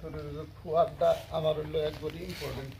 তোর ফুয়ারটা আমার হইলো একবারই ইম্পর্টেন্ট